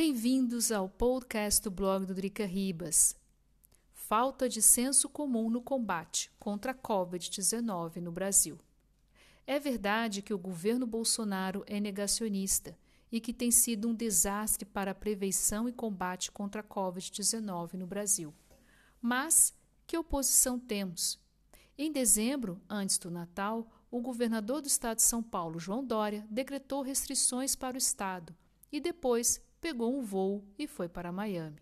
Bem-vindos ao podcast do blog do Drica Ribas. Falta de senso comum no combate contra a Covid-19 no Brasil. É verdade que o governo Bolsonaro é negacionista e que tem sido um desastre para a prevenção e combate contra a Covid-19 no Brasil. Mas que oposição temos? Em dezembro, antes do Natal, o governador do estado de São Paulo, João Dória, decretou restrições para o estado e depois pegou um voo e foi para Miami.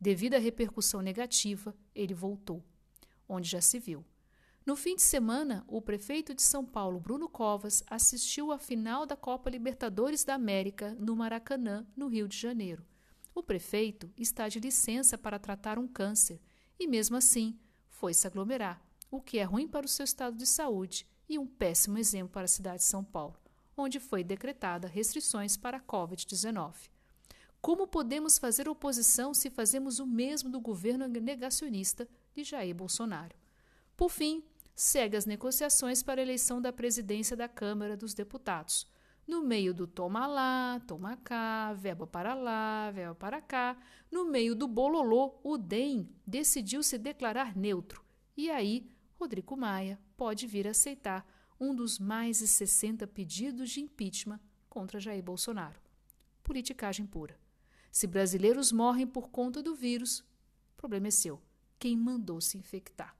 Devido à repercussão negativa, ele voltou, onde já se viu. No fim de semana, o prefeito de São Paulo, Bruno Covas, assistiu à final da Copa Libertadores da América no Maracanã, no Rio de Janeiro. O prefeito está de licença para tratar um câncer e, mesmo assim, foi se aglomerar, o que é ruim para o seu estado de saúde e um péssimo exemplo para a cidade de São Paulo, onde foi decretada restrições para a Covid-19. Como podemos fazer oposição se fazemos o mesmo do governo negacionista de Jair Bolsonaro? Por fim, segue as negociações para a eleição da presidência da Câmara dos Deputados. No meio do toma lá, toma cá, verba para lá, verba para cá, no meio do bololô, o DEM decidiu se declarar neutro. E aí, Rodrigo Maia pode vir aceitar um dos mais de 60 pedidos de impeachment contra Jair Bolsonaro. Politicagem pura. Se brasileiros morrem por conta do vírus, o problema é seu. Quem mandou se infectar?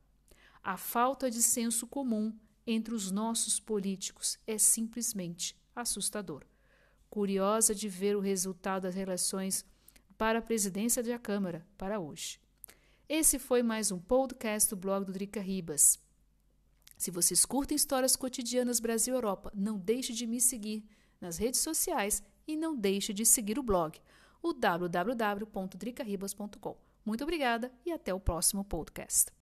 A falta de senso comum entre os nossos políticos é simplesmente assustador. Curiosa de ver o resultado das relações para a presidência da Câmara para hoje. Esse foi mais um podcast do blog do Drica Ribas. Se vocês curtem histórias cotidianas Brasil Europa, não deixe de me seguir nas redes sociais e não deixe de seguir o blog www.dricaribas.com. Muito obrigada e até o próximo podcast.